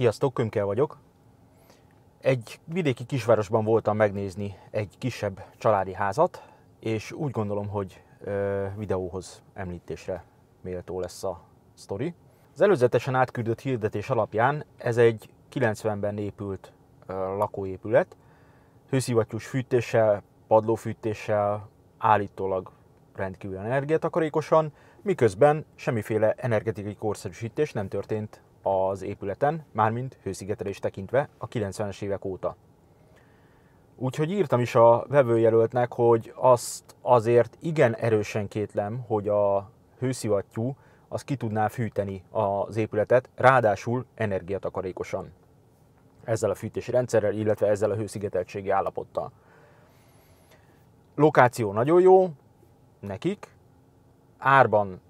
Sziasztok, Kömkel vagyok. Egy vidéki kisvárosban voltam megnézni egy kisebb családi házat, és úgy gondolom, hogy ö, videóhoz említésre méltó lesz a sztori. Az előzetesen átküldött hirdetés alapján ez egy 90-ben épült ö, lakóépület, hőszivattyús fűtéssel, padlófűtéssel, állítólag rendkívül energiatakarékosan, miközben semmiféle energetikai korszerűsítés nem történt az épületen, mármint hőszigetelés tekintve a 90-es évek óta. Úgyhogy írtam is a vevőjelöltnek, hogy azt azért igen erősen kétlem, hogy a hőszivattyú az ki tudná fűteni az épületet, ráadásul energiatakarékosan. Ezzel a fűtési rendszerrel, illetve ezzel a hőszigeteltségi állapottal. Lokáció nagyon jó nekik, árban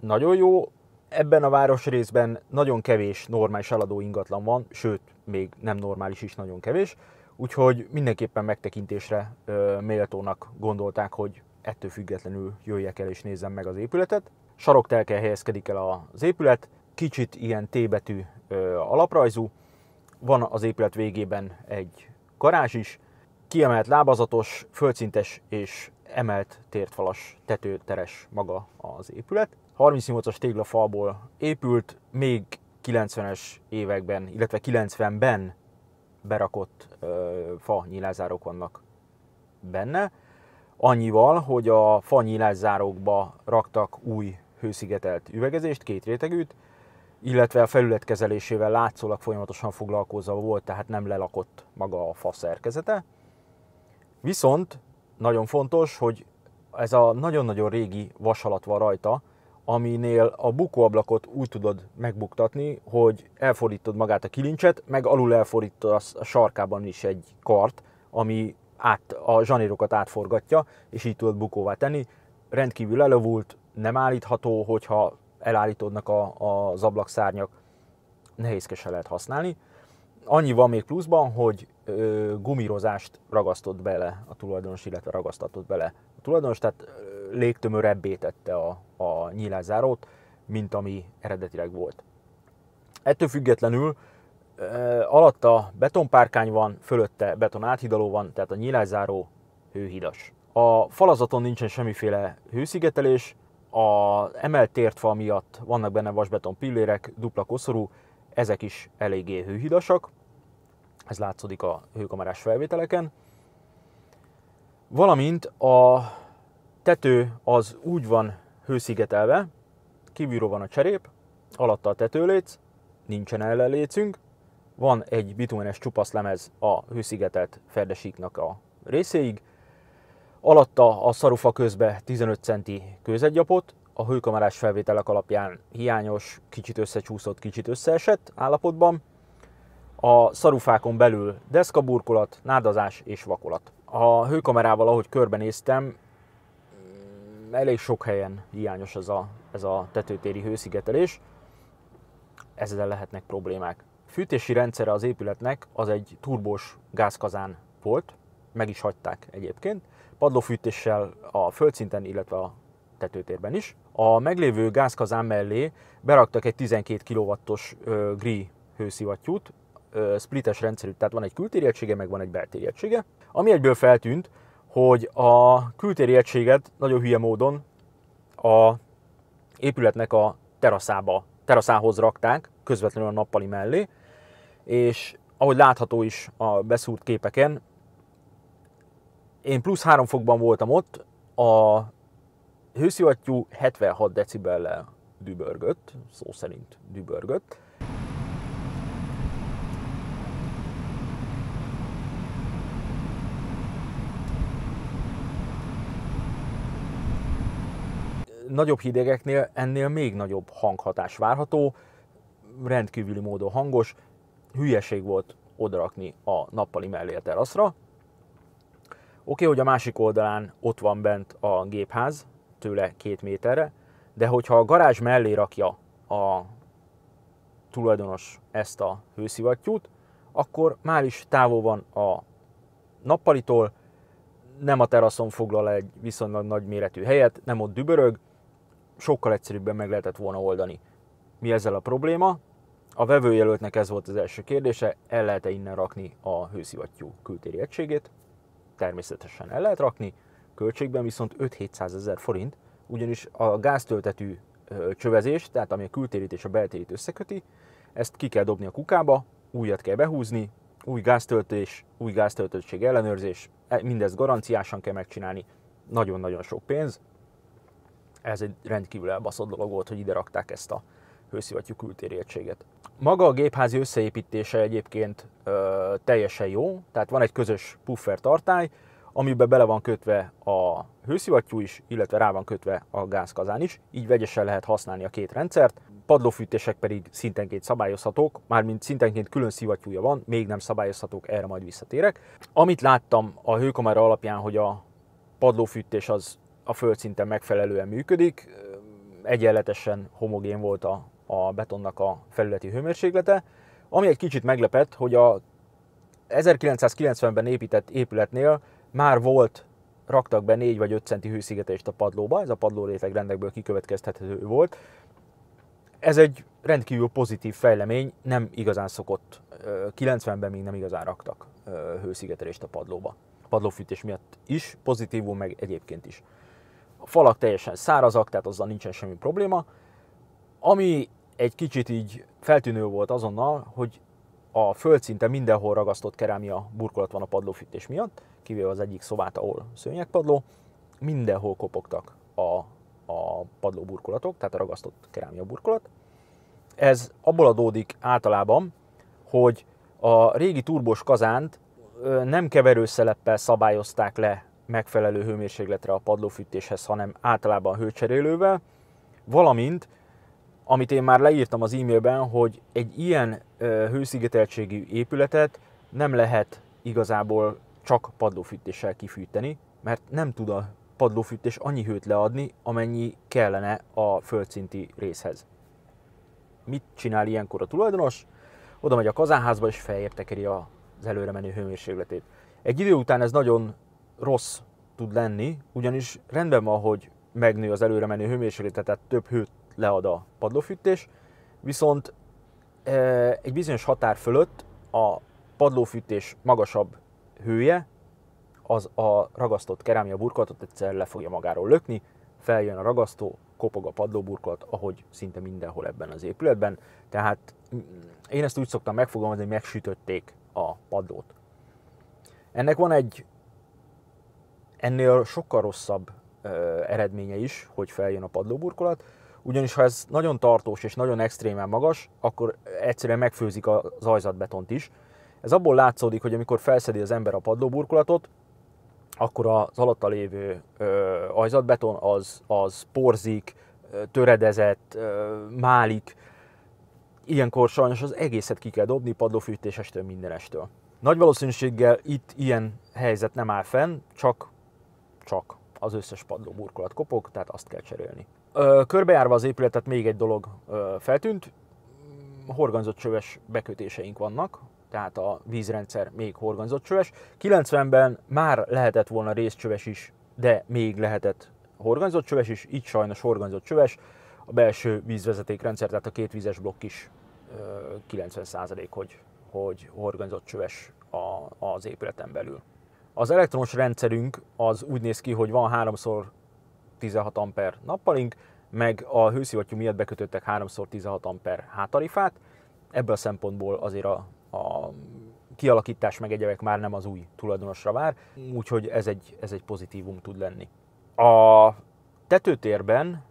nagyon jó, ebben a városrészben nagyon kevés normális eladó ingatlan van, sőt, még nem normális is nagyon kevés, úgyhogy mindenképpen megtekintésre ö, méltónak gondolták, hogy ettől függetlenül jöjjek el és nézzem meg az épületet. Saroktelke helyezkedik el az épület, kicsit ilyen tébetű alaprajzú, van az épület végében egy garázs is, kiemelt lábazatos, földszintes és emelt tértfalas tetőteres maga az épület. 38-as téglafalból épült, még 90-es években, illetve 90-ben berakott ö, fa nyilázárok vannak benne. Annyival, hogy a fa nyilázárokba raktak új hőszigetelt üvegezést, két rétegűt, illetve a felületkezelésével látszólag folyamatosan foglalkozva volt, tehát nem lelakott maga a fa szerkezete. Viszont nagyon fontos, hogy ez a nagyon-nagyon régi vasalat van rajta, aminél a bukóablakot úgy tudod megbuktatni, hogy elfordítod magát a kilincset, meg alul elfordítod a sarkában is egy kart, ami át, a zsanérokat átforgatja, és így tudod bukóvá tenni. Rendkívül elavult, nem állítható, hogyha elállítódnak a, a, az ablakszárnyak, nehézkesen lehet használni. Annyi van még pluszban, hogy ö, gumirozást ragasztott bele a tulajdonos, illetve ragasztatott bele a tulajdonos, tehát ö, légtömörebbé tette a, a nyílászárót, mint ami eredetileg volt. Ettől függetlenül alatta betonpárkány van, fölötte beton áthidaló van, tehát a nyílászáró hőhidas. A falazaton nincsen semmiféle hőszigetelés, a emelt tértfal miatt vannak benne vasbeton pillérek, dupla koszorú, ezek is eléggé hőhidasak, ez látszódik a hőkamerás felvételeken. Valamint a tető az úgy van hőszigetelve, kívülről van a cserép, alatta a tetőléc, nincsen ellenlécünk, van egy bitumenes lemez a hőszigetelt ferdesíknak a részéig, alatta a szarufa közbe 15 centi kőzetgyapot, a hőkamerás felvételek alapján hiányos, kicsit összecsúszott, kicsit összeesett állapotban, a szarufákon belül deszkaburkolat, nádazás és vakolat. A hőkamerával, ahogy körbenéztem, elég sok helyen hiányos ez a, ez a tetőtéri hőszigetelés, ezzel lehetnek problémák. Fűtési rendszere az épületnek az egy turbós gázkazán volt, meg is hagyták egyébként, padlófűtéssel a földszinten, illetve a tetőtérben is. A meglévő gázkazán mellé beraktak egy 12 kW-os GRI hőszivattyút, splites rendszerű, tehát van egy kültéri meg van egy beltéri ami egyből feltűnt, hogy a kültéri egységet nagyon hülye módon a épületnek a teraszába, teraszához rakták, közvetlenül a nappali mellé, és ahogy látható is a beszúrt képeken, én plusz 3 fokban voltam ott, a hőszivattyú 76 decibellel dübörgött, szó szerint dübörgött, nagyobb hidegeknél ennél még nagyobb hanghatás várható, rendkívüli módon hangos, hülyeség volt odarakni a nappali mellé a teraszra. Oké, okay, hogy a másik oldalán ott van bent a gépház, tőle két méterre, de hogyha a garázs mellé rakja a tulajdonos ezt a hőszivattyút, akkor már is távol van a nappalitól, nem a teraszon foglal egy viszonylag nagy méretű helyet, nem ott dübörög, sokkal egyszerűbben meg lehetett volna oldani. Mi ezzel a probléma? A vevőjelöltnek ez volt az első kérdése, el lehet-e innen rakni a hőszivattyú kültéri egységét? Természetesen el lehet rakni, költségben viszont 5-700 ezer forint, ugyanis a gáztöltetű csövezés, tehát ami a kültérit és a beltérít összeköti, ezt ki kell dobni a kukába, újat kell behúzni, új gáztöltés, új gáztöltöttség ellenőrzés, e, mindezt garanciásan kell megcsinálni, nagyon-nagyon sok pénz, ez egy rendkívül elbaszott dolog volt, hogy ide rakták ezt a hőszivattyú kültéri egységet. Maga a gépházi összeépítése egyébként ö, teljesen jó, tehát van egy közös puffer tartály, amiben bele van kötve a hőszivattyú is, illetve rá van kötve a gázkazán is, így vegyesen lehet használni a két rendszert. Padlófűtések pedig szintenként szabályozhatók, mármint szintenként külön szivattyúja van, még nem szabályozhatók, erre majd visszatérek. Amit láttam a hőkamera alapján, hogy a padlófűtés az a földszinten megfelelően működik, egyenletesen homogén volt a, a betonnak a felületi hőmérséklete, ami egy kicsit meglepett, hogy a 1990-ben épített épületnél már volt, raktak be 4 vagy 5 centi hőszigetést a padlóba, ez a padló réteg rendekből kikövetkeztethető volt. Ez egy rendkívül pozitív fejlemény, nem igazán szokott, 90-ben még nem igazán raktak hőszigetelést a padlóba. A padlófűtés miatt is, pozitívul, meg egyébként is a falak teljesen szárazak, tehát azzal nincsen semmi probléma. Ami egy kicsit így feltűnő volt azonnal, hogy a földszinte mindenhol ragasztott kerámia burkolat van a padlófűtés miatt, kivéve az egyik szobát, ahol szőnyegpadló, mindenhol kopogtak a, a padló burkolatok, tehát a ragasztott kerámia burkolat. Ez abból adódik általában, hogy a régi turbos kazánt nem keverőszeleppel szabályozták le megfelelő hőmérsékletre a padlófűtéshez, hanem általában hőcserélővel, valamint, amit én már leírtam az e-mailben, hogy egy ilyen hőszigeteltségű épületet nem lehet igazából csak padlófűtéssel kifűteni, mert nem tud a padlófűtés annyi hőt leadni, amennyi kellene a földszinti részhez. Mit csinál ilyenkor a tulajdonos? Oda megy a kazánházba és feljebb tekeri az előre menő hőmérsékletét. Egy idő után ez nagyon rossz tud lenni, ugyanis rendben van, hogy megnő az előre menő hőmérséklet, tehát több hőt lead a padlófűtés, viszont e, egy bizonyos határ fölött a padlófűtés magasabb hője az a ragasztott kerámia burkolatot egyszer le fogja magáról lökni, feljön a ragasztó, kopog a padlóburkolat, ahogy szinte mindenhol ebben az épületben. Tehát mm, én ezt úgy szoktam megfogalmazni, hogy megsütötték a padlót. Ennek van egy ennél sokkal rosszabb eredménye is, hogy feljön a padlóburkolat, ugyanis ha ez nagyon tartós és nagyon extrémen magas, akkor egyszerűen megfőzik a zajzatbetont is. Ez abból látszódik, hogy amikor felszedi az ember a padlóburkolatot, akkor az alatta lévő ö, ajzatbeton az, az porzik, töredezett, ö, málik. Ilyenkor sajnos az egészet ki kell dobni padlófűtésestől mindenestől. Nagy valószínűséggel itt ilyen helyzet nem áll fenn, csak csak az összes padló burkolat kopog, tehát azt kell cserélni. Körbejárva az épületet még egy dolog feltűnt, horganzott csöves bekötéseink vannak, tehát a vízrendszer még horganzott csöves. 90-ben már lehetett volna részcsöves is, de még lehetett horganzott csöves is, így sajnos horganzott csöves, a belső vízvezetékrendszer, tehát a két vízes blokk is 90% hogy, hogy horganzott csöves az épületen belül. Az elektromos rendszerünk az úgy néz ki, hogy van 3x16 amper nappalink, meg a hőszivattyú miatt bekötöttek 3x16 amper hátarifát. Ebből a szempontból azért a, a kialakítás meg egyebek már nem az új tulajdonosra vár, úgyhogy ez egy, ez egy pozitívum tud lenni. A tetőtérben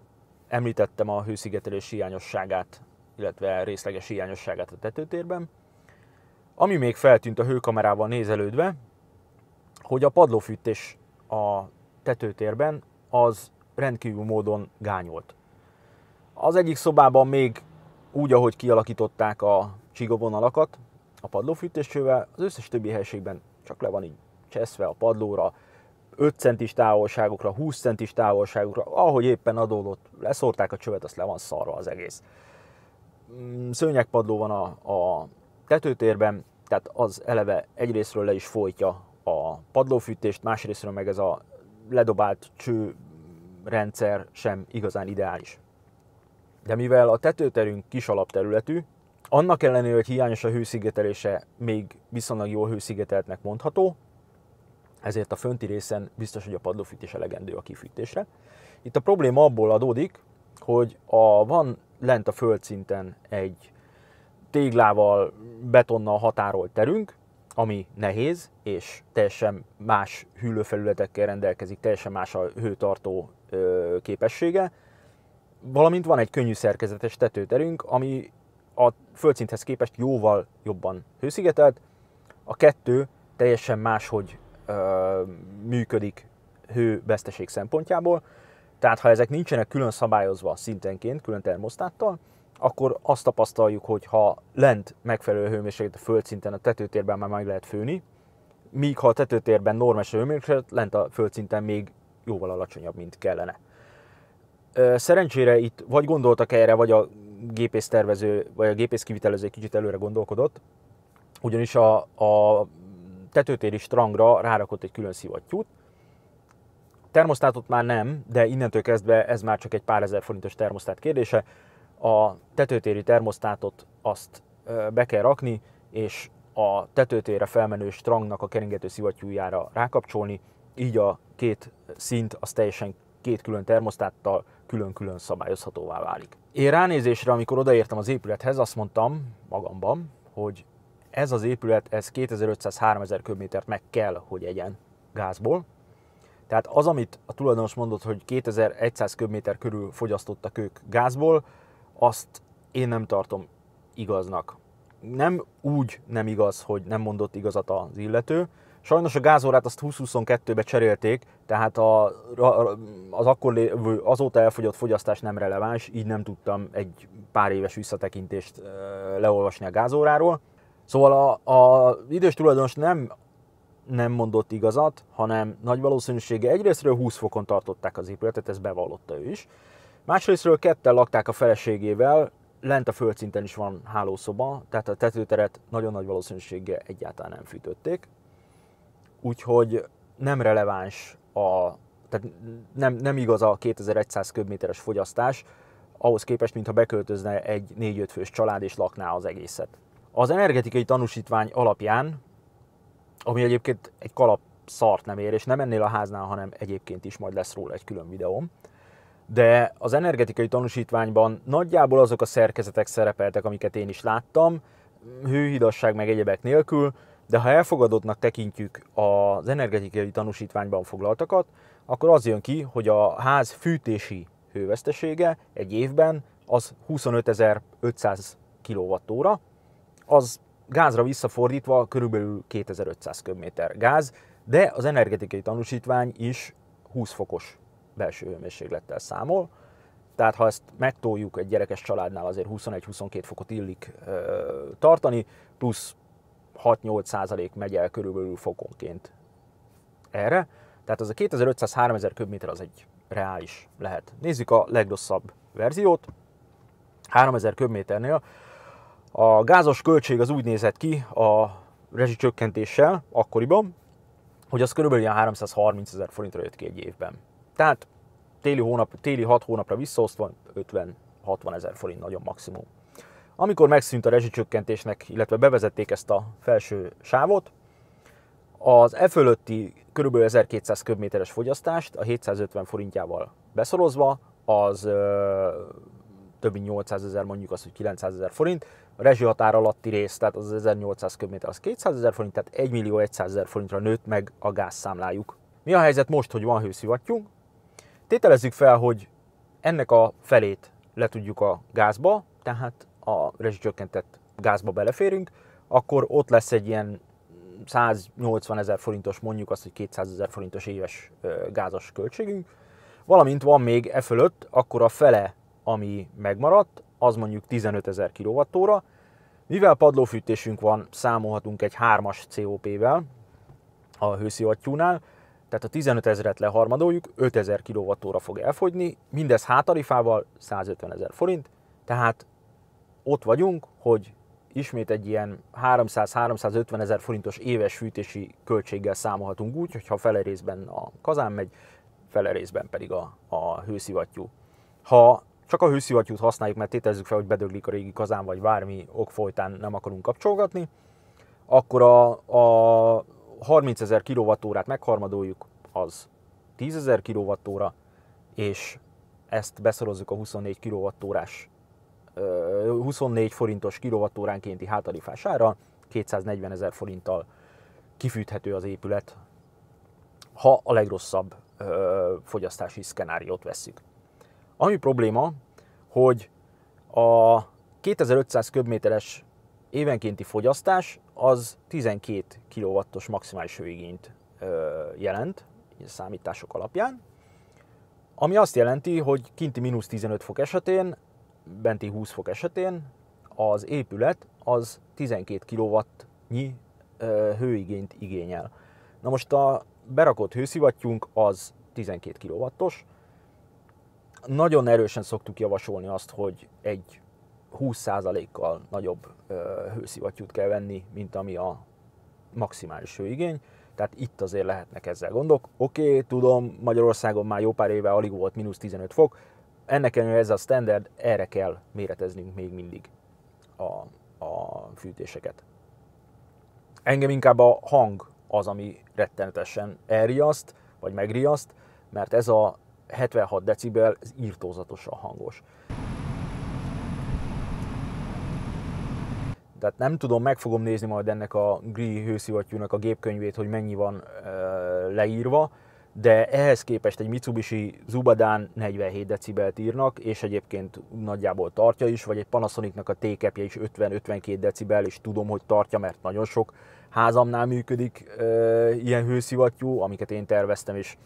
említettem a hőszigetelés hiányosságát, illetve részleges hiányosságát a tetőtérben. Ami még feltűnt a hőkamerával nézelődve, hogy a padlófűtés a tetőtérben az rendkívül módon gányolt. Az egyik szobában még úgy, ahogy kialakították a csigavonalakat a padlófűtéscsővel, az összes többi helységben csak le van így cseszve a padlóra, 5 centis távolságokra, 20 centis távolságokra, ahogy éppen adódott, leszórták a csövet, azt le van szarva az egész. Mm, szőnyegpadló van a, a tetőtérben, tehát az eleve egyrésztről le is folytja a padlófűtést, másrésztről meg ez a ledobált cső rendszer sem igazán ideális. De mivel a tetőterünk kis alapterületű, annak ellenére, hogy hiányos a hőszigetelése, még viszonylag jól hőszigeteltnek mondható, ezért a fönti részen biztos, hogy a padlófűtés elegendő a kifűtésre. Itt a probléma abból adódik, hogy a, van lent a földszinten egy téglával, betonnal határolt terünk, ami nehéz, és teljesen más hűlőfelületekkel rendelkezik, teljesen más a hőtartó ö, képessége, valamint van egy könnyű szerkezetes tetőterünk, ami a földszinthez képest jóval jobban hőszigetelt. A kettő teljesen máshogy ö, működik hőveszteség szempontjából, tehát ha ezek nincsenek külön szabályozva szintenként, külön termosztáttal, akkor azt tapasztaljuk, hogy ha lent megfelelő hőmérséklet a földszinten, a tetőtérben már meg lehet főni, míg ha a tetőtérben normális hőmérséklet, lent a földszinten még jóval alacsonyabb, mint kellene. Szerencsére itt vagy gondoltak erre, vagy a gépész tervező, vagy a gépész kivitelező egy kicsit előre gondolkodott, ugyanis a, a tetőtéri strangra rárakott egy külön szivattyút. Termosztátot már nem, de innentől kezdve ez már csak egy pár ezer forintos termosztát kérdése a tetőtéri termosztátot azt be kell rakni, és a tetőtérre felmenő strangnak a keringető szivattyújára rákapcsolni, így a két szint az teljesen két külön termosztáttal külön-külön szabályozhatóvá válik. Én ránézésre, amikor odaértem az épülethez, azt mondtam magamban, hogy ez az épület, ez 2500-3000 köbmétert meg kell, hogy egyen gázból. Tehát az, amit a tulajdonos mondott, hogy 2100 köbméter körül fogyasztottak ők gázból, azt én nem tartom igaznak. Nem úgy nem igaz, hogy nem mondott igazat az illető. Sajnos a gázórát azt 2022-be cserélték, tehát a, az akkor lévő, azóta elfogyott fogyasztás nem releváns, így nem tudtam egy pár éves visszatekintést leolvasni a gázóráról. Szóval az idős tulajdonos nem nem mondott igazat, hanem nagy valószínűsége egyrésztről 20 fokon tartották az épületet, ez bevallotta ő is. Másrésztről ketten lakták a feleségével, lent a földszinten is van hálószoba, tehát a tetőteret nagyon nagy valószínűséggel egyáltalán nem fűtötték. Úgyhogy nem releváns a, tehát nem, nem igaz a 2100 köbméteres fogyasztás, ahhoz képest, mintha beköltözne egy 4-5 fős család és lakná az egészet. Az energetikai tanúsítvány alapján, ami egyébként egy kalap szart nem ér, és nem ennél a háznál, hanem egyébként is majd lesz róla egy külön videóm, de az energetikai tanúsítványban nagyjából azok a szerkezetek szerepeltek, amiket én is láttam, hőhidasság meg egyebek nélkül, de ha elfogadottnak tekintjük az energetikai tanúsítványban foglaltakat, akkor az jön ki, hogy a ház fűtési hővesztesége egy évben az 25.500 kWh, az gázra visszafordítva körülbelül 2500 köbméter gáz, de az energetikai tanúsítvány is 20 fokos belső hőmérséklettel számol. Tehát ha ezt megtoljuk egy gyerekes családnál, azért 21-22 fokot illik ö, tartani, plusz 6-8 százalék megy el körülbelül fokonként erre. Tehát az a 2500-3000 köbméter az egy reális lehet. Nézzük a legrosszabb verziót. 3000 köbméternél a gázos költség az úgy nézett ki a rezsicsökkentéssel akkoriban, hogy az körülbelül ilyen 330 ezer forintra jött ki egy évben. Tehát téli, hónap, téli 6 hónapra visszaosztva 50-60 ezer forint nagyon maximum. Amikor megszűnt a rezsicsökkentésnek, illetve bevezették ezt a felső sávot, az e fölötti kb. 1200 köbméteres fogyasztást a 750 forintjával beszorozva, az ö, több mint 800 ezer, mondjuk az hogy 900 ezer forint, a rezsihatár alatti rész, tehát az 1800 köbméter, az 200 ezer forint, tehát 1 millió 100 ezer forintra nőtt meg a gázszámlájuk. Mi a helyzet most, hogy van hőszivattyunk? Tételezzük fel, hogy ennek a felét letudjuk a gázba, tehát a rezsicsökkentett gázba beleférünk, akkor ott lesz egy ilyen 180 ezer forintos, mondjuk azt, hogy 200 ezer forintos éves gázas költségünk, valamint van még e fölött, akkor a fele, ami megmaradt, az mondjuk 15 ezer kWh, mivel padlófűtésünk van, számolhatunk egy 3-as COP-vel a hőszivattyúnál, tehát a 15 ezeret leharmadoljuk, 5000 kWh fog elfogyni, mindez hátarifával 150 ezer forint, tehát ott vagyunk, hogy ismét egy ilyen 300-350 ezer forintos éves fűtési költséggel számolhatunk úgy, hogyha fele részben a kazán megy, fele részben pedig a, a hőszivattyú. Ha csak a hőszivattyút használjuk, mert tételezzük fel, hogy bedöglik a régi kazán, vagy bármi ok folytán nem akarunk kapcsolgatni, akkor a, a 30 ezer kilovattórát megharmadoljuk, az 10 ezer kilovattóra, és ezt beszorozzuk a 24 kilovattórás 24 forintos kilovattóránkénti hátalifására, 240 ezer forinttal kifűthető az épület, ha a legrosszabb ö, fogyasztási szkenáriót vesszük. Ami probléma, hogy a 2500 köbméteres évenkénti fogyasztás az 12 kW-os maximális hőigényt jelent számítások alapján, ami azt jelenti, hogy kinti mínusz 15 fok esetén, benti 20 fok esetén az épület az 12 kW-nyi hőigényt igényel. Na most a berakott hőszivattyunk az 12 kW-os. Nagyon erősen szoktuk javasolni azt, hogy egy 20%-kal nagyobb hőszivattyút kell venni, mint ami a maximális hőigény. Tehát itt azért lehetnek ezzel gondok. Oké, okay, tudom, Magyarországon már jó pár éve alig volt mínusz 15 fok, ennek ellenére ez a standard, erre kell méreteznünk még mindig a, a fűtéseket. Engem inkább a hang az, ami rettenetesen elriaszt, vagy megriaszt, mert ez a 76 decibel, ez írtózatosan hangos. Tehát nem tudom, meg fogom nézni majd ennek a Gri hőszivattyúnak a gépkönyvét, hogy mennyi van e, leírva, de ehhez képest egy Mitsubishi Zubadán 47 decibelt írnak, és egyébként nagyjából tartja is, vagy egy Panasonicnak a t is 50-52 decibel, és tudom, hogy tartja, mert nagyon sok házamnál működik e, ilyen hőszivattyú, amiket én terveztem, és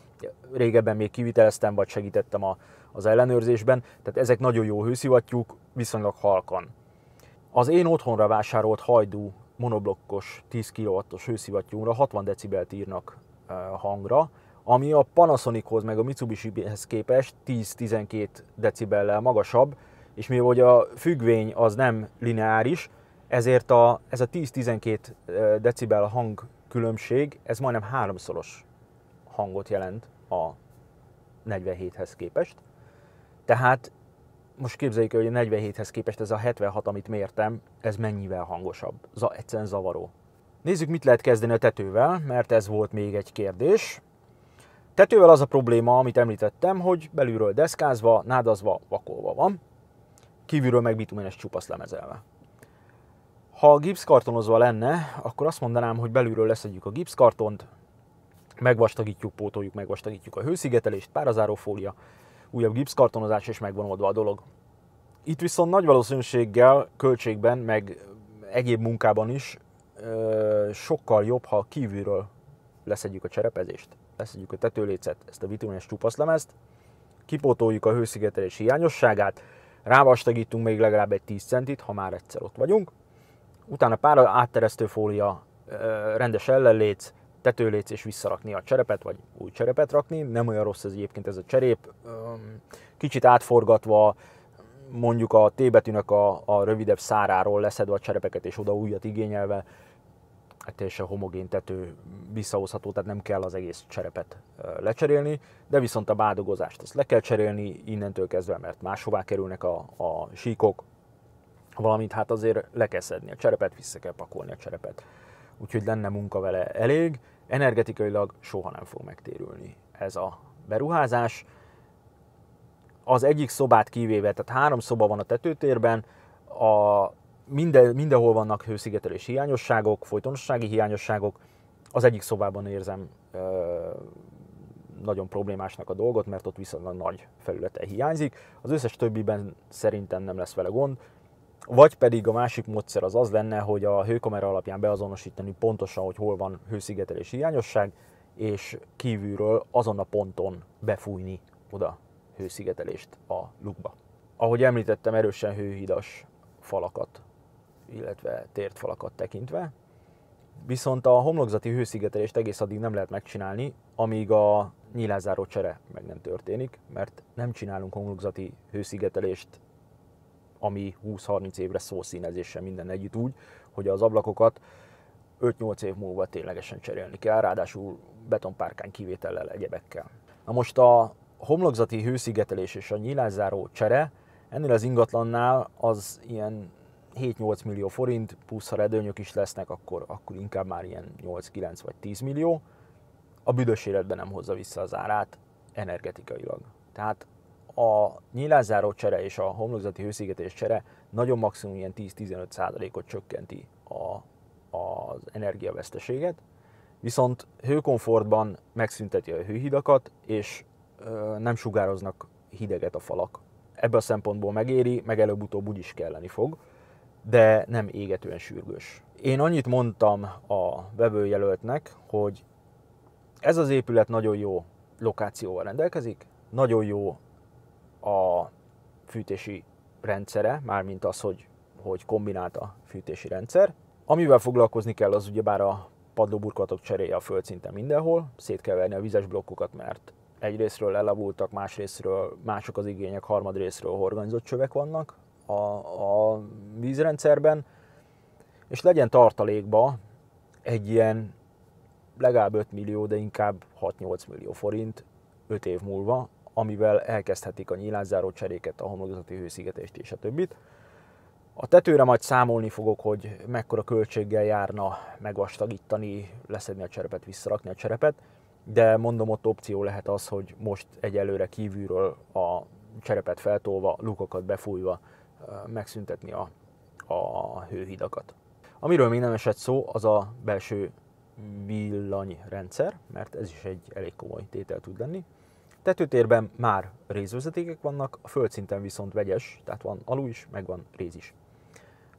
régebben még kiviteleztem, vagy segítettem a, az ellenőrzésben. Tehát ezek nagyon jó hőszivattyúk, viszonylag halkan az én otthonra vásárolt hajdú monoblokkos 10 kW-os hőszivattyúra 60 decibelt írnak e, hangra, ami a Panasonichoz meg a mitsubishi képest 10-12 decibellel magasabb, és mivel hogy a függvény az nem lineáris, ezért a, ez a 10-12 e, decibel különbség ez majdnem háromszoros hangot jelent a 47-hez képest. Tehát most képzeljük el, hogy a 47-hez képest ez a 76, amit mértem, ez mennyivel hangosabb. Za, egyszerűen zavaró. Nézzük, mit lehet kezdeni a tetővel, mert ez volt még egy kérdés. Tetővel az a probléma, amit említettem, hogy belülről deszkázva, nádazva, vakolva van, kívülről meg bitumenes csupasz lemezelve. Ha gipszkartonozva lenne, akkor azt mondanám, hogy belülről leszedjük a gipszkartont, megvastagítjuk, pótoljuk, megvastagítjuk a hőszigetelést, párazárófólia, újabb gipszkartonozás, és megvan oldva a dolog. Itt viszont nagy valószínűséggel költségben, meg egyéb munkában is sokkal jobb, ha kívülről leszedjük a cserepezést, leszedjük a tetőlécet, ezt a vitamines csupaszlemezt, kipótoljuk a hőszigetelés hiányosságát, rávastagítunk még legalább egy 10 centit, ha már egyszer ott vagyunk, utána pár átteresztő fólia, rendes ellenléc, tetőléc és visszarakni a cserepet, vagy új cserepet rakni. Nem olyan rossz ez egyébként ez a cserép. Kicsit átforgatva, mondjuk a T betűnek a, a rövidebb száráról leszedve a cserepeket és oda újat igényelve, teljesen hát homogén tető visszahozható, tehát nem kell az egész cserepet lecserélni, de viszont a bádogozást azt le kell cserélni innentől kezdve, mert máshová kerülnek a, a síkok, valamint hát azért le kell szedni a cserepet, vissza kell pakolni a cserepet úgyhogy lenne munka vele elég. Energetikailag soha nem fog megtérülni ez a beruházás. Az egyik szobát kivéve, tehát három szoba van a tetőtérben, a minden, mindenhol vannak hőszigetelés hiányosságok, folytonossági hiányosságok. Az egyik szobában érzem ö, nagyon problémásnak a dolgot, mert ott viszonylag nagy felülete hiányzik. Az összes többiben szerintem nem lesz vele gond, vagy pedig a másik módszer az az lenne, hogy a hőkamera alapján beazonosítani pontosan, hogy hol van hőszigetelési hiányosság, és kívülről azon a ponton befújni oda hőszigetelést a lukba. Ahogy említettem, erősen hőhidas falakat, illetve tért falakat tekintve, viszont a homlokzati hőszigetelést egész addig nem lehet megcsinálni, amíg a nyilázáró csere meg nem történik, mert nem csinálunk homlokzati hőszigetelést ami 20-30 évre szószínezéssel minden együtt úgy, hogy az ablakokat 5-8 év múlva ténylegesen cserélni kell, ráadásul betonpárkány kivétellel, egyebekkel. Na most a homlokzati hőszigetelés és a nyílászáró csere ennél az ingatlannál az ilyen 7-8 millió forint, plusz ha redőnyök is lesznek, akkor, akkor inkább már ilyen 8-9 vagy 10 millió. A büdös életben nem hozza vissza az árát energetikailag. Tehát a nyílászáró csere és a homlokzati hőszigetés csere nagyon maximum ilyen 10-15%-ot csökkenti a, az energiaveszteséget, viszont hőkomfortban megszünteti a hőhidakat, és ö, nem sugároznak hideget a falak. Ebből a szempontból megéri, meg előbb-utóbb úgy is kelleni fog, de nem égetően sürgős. Én annyit mondtam a vevőjelöltnek, hogy ez az épület nagyon jó lokációval rendelkezik, nagyon jó a fűtési rendszere, mármint az, hogy, hogy kombinált a fűtési rendszer. Amivel foglalkozni kell, az ugyebár a padlóburkolatok cseréje a földszinte mindenhol, szét kell verni a vizes blokkokat, mert egyrésztről elavultak, másrésztről mások az igények, harmadrésztről horganyzott csövek vannak a, a vízrendszerben, és legyen tartalékba egy ilyen legalább 5 millió, de inkább 6-8 millió forint 5 év múlva, amivel elkezdhetik a nyílászáró cseréket, a homlokzati hőszigetést és a többit. A tetőre majd számolni fogok, hogy mekkora költséggel járna megvastagítani, leszedni a cserepet, visszarakni a cserepet, de mondom ott opció lehet az, hogy most egyelőre kívülről a cserepet feltolva, lukakat befújva megszüntetni a, a hőhidakat. Amiről még nem esett szó, az a belső villanyrendszer, mert ez is egy elég komoly tétel tud lenni. Tetőtérben már rézvezetékek vannak, a földszinten viszont vegyes, tehát van alul is, meg van réz is.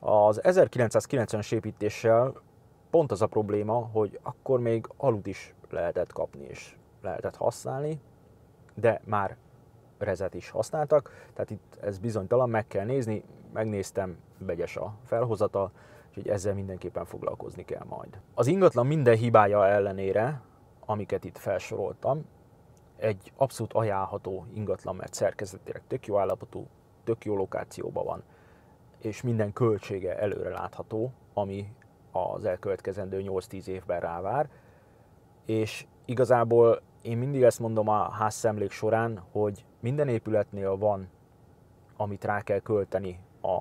Az 1990-es építéssel pont az a probléma, hogy akkor még alud is lehetett kapni és lehetett használni, de már rezet is használtak, tehát itt ez bizonytalan, meg kell nézni, megnéztem, vegyes a felhozata, úgyhogy ezzel mindenképpen foglalkozni kell majd. Az ingatlan minden hibája ellenére, amiket itt felsoroltam, egy abszolút ajánlható ingatlan, mert szerkezetileg tök jó állapotú, tök jó lokációban van, és minden költsége előre látható, ami az elkövetkezendő 8-10 évben rávár. És igazából én mindig ezt mondom a házszemlék során, hogy minden épületnél van, amit rá kell költeni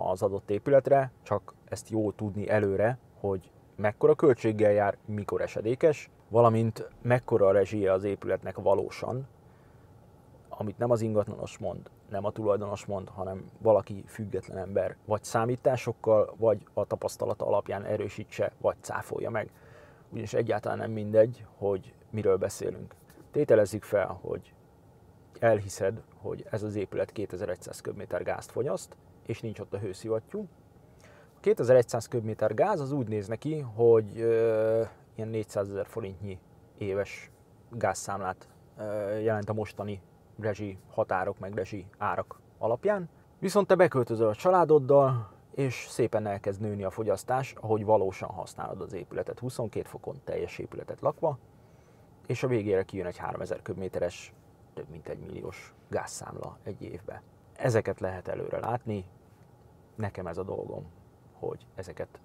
az adott épületre, csak ezt jó tudni előre, hogy mekkora költséggel jár, mikor esedékes, valamint mekkora a rezsie az épületnek valósan, amit nem az ingatlanos mond, nem a tulajdonos mond, hanem valaki független ember, vagy számításokkal, vagy a tapasztalata alapján erősítse, vagy cáfolja meg. Ugyanis egyáltalán nem mindegy, hogy miről beszélünk. Tételezzük fel, hogy elhiszed, hogy ez az épület 2100 köbméter gázt fogyaszt, és nincs ott a hőszivattyú. A 2100 köbméter gáz az úgy néz neki, hogy ilyen 400 ezer forintnyi éves gázszámlát jelent a mostani rezsi határok, meg rezsi árak alapján. Viszont te beköltözöl a családoddal, és szépen elkezd nőni a fogyasztás, ahogy valósan használod az épületet, 22 fokon teljes épületet lakva, és a végére kijön egy 3000 köbméteres, több mint egy milliós gázszámla egy évbe. Ezeket lehet előre látni, nekem ez a dolgom, hogy ezeket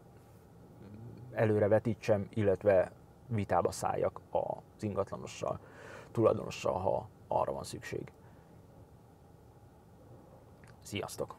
előrevetítsem, illetve vitába szálljak az ingatlanossal, tulajdonossal, ha arra van szükség. Sziasztok!